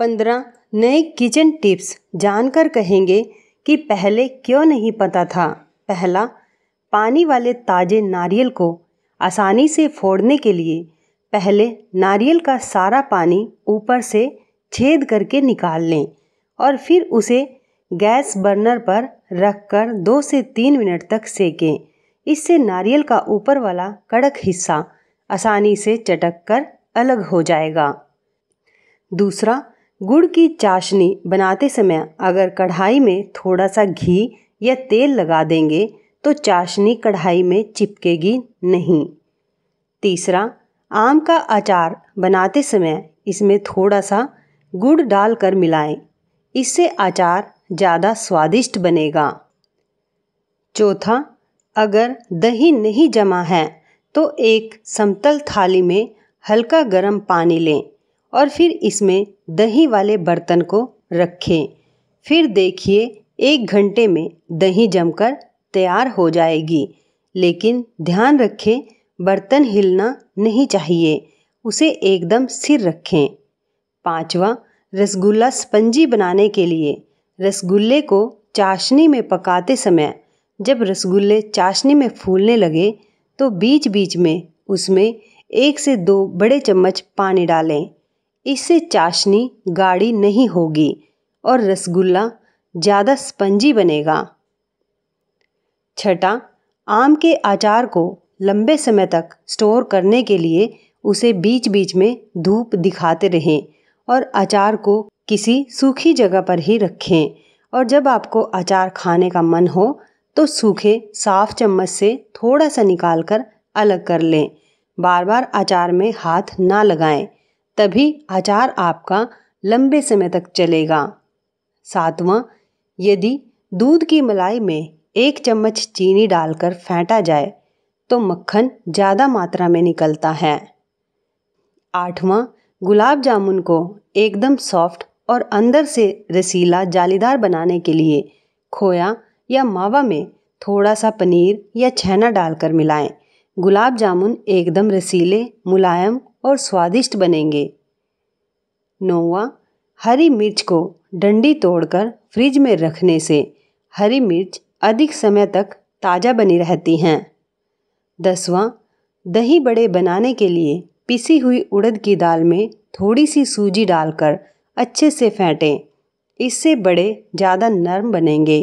पंद्रह नए kitchen tips जानकर कहेंगे कि पहले क्यों नहीं पता था पहला पानी वाले ताजे नारियल को आसानी से फोड़ने के लिए पहले नारियल का सारा पानी ऊपर से छेद करके निकाल लें और फिर उसे गैस बर्नर पर रखकर दो से तीन मिनट तक सेकें इससे नारियल का ऊपर वाला कड़क हिस्सा आसानी से चटक कर अलग हो जाएगा दूसरा गुड़ की चाशनी बनाते समय अगर कढ़ाई में थोड़ा सा घी या तेल लगा देंगे तो चाशनी कढ़ाई में चिपकेगी नहीं तीसरा आम का अचार बनाते समय इसमें थोड़ा सा गुड़ डालकर मिलाएं। इससे अचार ज़्यादा स्वादिष्ट बनेगा चौथा अगर दही नहीं जमा है तो एक समतल थाली में हल्का गर्म पानी लें और फिर इसमें दही वाले बर्तन को रखें फिर देखिए एक घंटे में दही जमकर तैयार हो जाएगी लेकिन ध्यान रखें बर्तन हिलना नहीं चाहिए उसे एकदम सिर रखें पांचवा रसगुल्ला स्पंजी बनाने के लिए रसगुल्ले को चाशनी में पकाते समय जब रसगुल्ले चाशनी में फूलने लगे तो बीच बीच में उसमें एक से दो बड़े चम्मच पानी डालें इससे चाशनी गाढ़ी नहीं होगी और रसगुल्ला ज़्यादा स्पंजी बनेगा छठा आम के अचार को लंबे समय तक स्टोर करने के लिए उसे बीच बीच में धूप दिखाते रहें और अचार को किसी सूखी जगह पर ही रखें और जब आपको अचार खाने का मन हो तो सूखे साफ चम्मच से थोड़ा सा निकाल कर अलग कर लें बार बार अचार में हाथ ना लगाएं तभी आचार आपका लंबे समय तक चलेगा सातवां यदि दूध की मलाई में एक चम्मच चीनी डालकर फेंटा जाए तो मक्खन ज़्यादा मात्रा में निकलता है आठवां गुलाब जामुन को एकदम सॉफ्ट और अंदर से रसीला जालीदार बनाने के लिए खोया या मावा में थोड़ा सा पनीर या छेना डालकर मिलाएं। गुलाब जामुन एकदम रसीले मुलायम और स्वादिष्ट बनेंगे नौवा हरी मिर्च को डंडी तोड़कर फ्रिज में रखने से हरी मिर्च अधिक समय तक ताज़ा बनी रहती हैं दसवां दही बड़े बनाने के लिए पिसी हुई उड़द की दाल में थोड़ी सी सूजी डालकर अच्छे से फेंटें इससे बड़े ज़्यादा नरम बनेंगे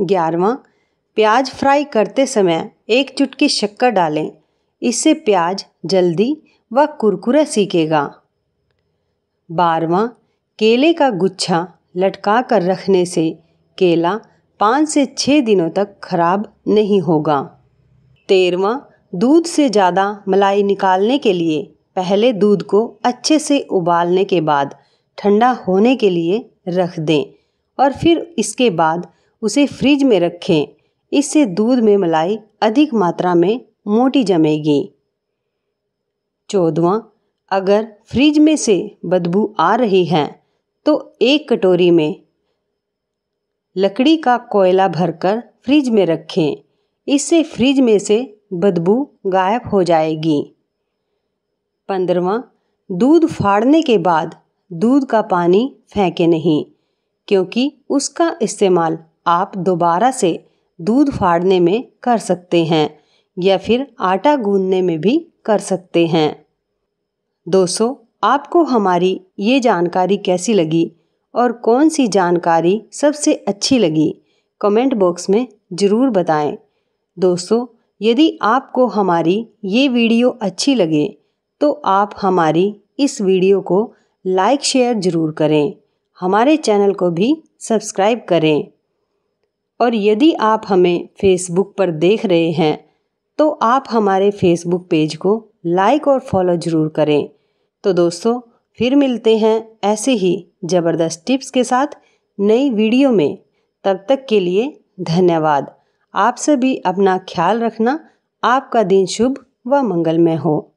ग्यारहवा प्याज फ्राई करते समय एक चुटकी शक्कर डालें इससे प्याज जल्दी व कुरकुरा सीखेगा बारवा केले का गुच्छा लटका कर रखने से केला पाँच से छः दिनों तक खराब नहीं होगा तेरवा दूध से ज़्यादा मलाई निकालने के लिए पहले दूध को अच्छे से उबालने के बाद ठंडा होने के लिए रख दें और फिर इसके बाद उसे फ्रिज में रखें इससे दूध में मलाई अधिक मात्रा में मोटी जमेगी चौदवा अगर फ्रिज में से बदबू आ रही है तो एक कटोरी में लकड़ी का कोयला भरकर फ्रिज में रखें इससे फ्रिज में से बदबू गायब हो जाएगी पंद्रवा दूध फाड़ने के बाद दूध का पानी फेंके नहीं क्योंकि उसका इस्तेमाल आप दोबारा से दूध फाड़ने में कर सकते हैं या फिर आटा गूंदने में भी कर सकते हैं दोस्तों आपको हमारी ये जानकारी कैसी लगी और कौन सी जानकारी सबसे अच्छी लगी कमेंट बॉक्स में ज़रूर बताएं दोस्तों यदि आपको हमारी ये वीडियो अच्छी लगे तो आप हमारी इस वीडियो को लाइक शेयर ज़रूर करें हमारे चैनल को भी सब्सक्राइब करें और यदि आप हमें फेसबुक पर देख रहे हैं तो आप हमारे फेसबुक पेज को लाइक और फॉलो ज़रूर करें तो दोस्तों फिर मिलते हैं ऐसे ही ज़बरदस्त टिप्स के साथ नई वीडियो में तब तक के लिए धन्यवाद आप सभी अपना ख्याल रखना आपका दिन शुभ व मंगलमय हो